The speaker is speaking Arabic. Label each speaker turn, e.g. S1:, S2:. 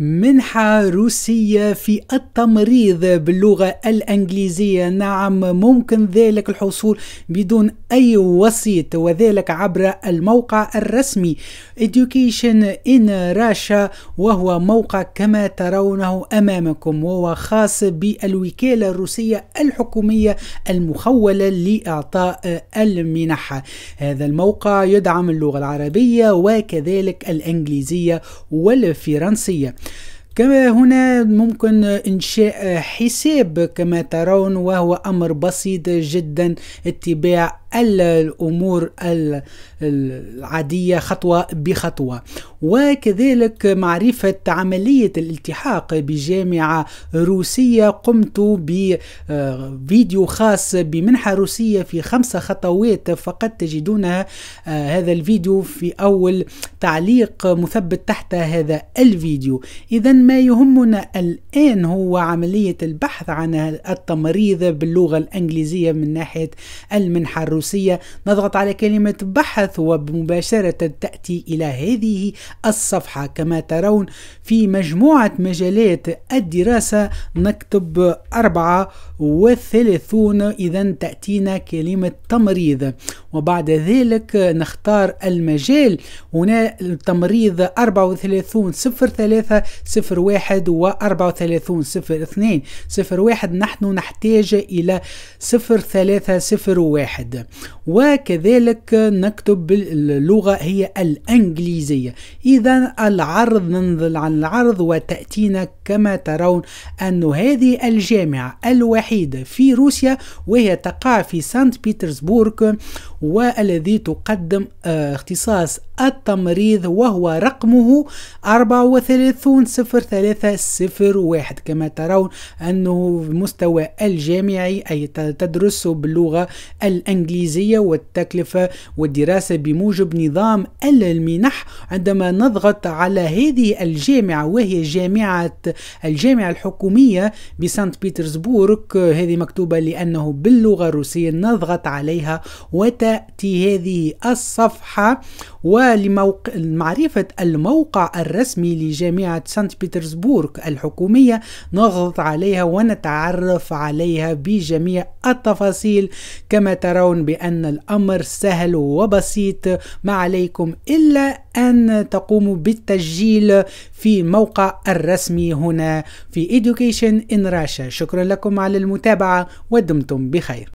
S1: منحة روسية في التمريض باللغة الإنجليزية نعم ممكن ذلك الحصول بدون أي وسيط وذلك عبر الموقع الرسمي Education in Russia وهو موقع كما ترونه أمامكم وهو خاص بالوكالة الروسية الحكومية المخولة لإعطاء المنحة هذا الموقع يدعم اللغة العربية وكذلك الإنجليزية والفرنسية كما هنا ممكن إنشاء حساب كما ترون وهو أمر بسيط جدا اتباع الأمور العادية خطوة بخطوة وكذلك معرفة عملية الالتحاق بجامعة روسية قمت بفيديو خاص بمنحة روسية في خمسه خطوات فقط تجدونها آه، هذا الفيديو في أول تعليق مثبت تحت هذا الفيديو إذا ما يهمنا الآن هو عملية البحث عن التمريض باللغة الإنجليزية من ناحية المنحة الروسية نضغط على كلمة بحث ومباشرة تأتي إلى هذه الصفحة كما ترون في مجموعة مجالات الدراسة نكتب 34 إذا تأتينا كلمة تمريض وبعد ذلك نختار المجال هنا وثلاثون 34 03 03 01 و 34 02 01 نحن نحتاج إلى 0301 وكذلك نكتب باللغة هي الإنجليزية إذا العرض ننزل عن العرض وتأتينا كما ترون أن هذه الجامعة الوحيدة في روسيا وهي تقع في سانت بيترسبورغ والذي تقدم آه، اختصاص التمريض وهو رقمه 340301 كما ترون أنه مستوى الجامعي أي تدرس باللغة الإنجليزية والتكلفة والدراسة بموجب نظام المنح عندما نضغط على هذه الجامعة وهي جامعة الجامعة الحكومية بسانت بيترسبورغ هذه مكتوبة لأنه باللغة الروسية نضغط عليها وتأتي هذه الصفحة و ولموق... معرفة الموقع الرسمي لجامعة سانت بيترسبورغ الحكومية نضغط عليها ونتعرف عليها بجميع التفاصيل كما ترون بأن الأمر سهل وبسيط ما عليكم إلا أن تقوموا بالتسجيل في الموقع الرسمي هنا في Education in Russia شكرا لكم على المتابعة ودمتم بخير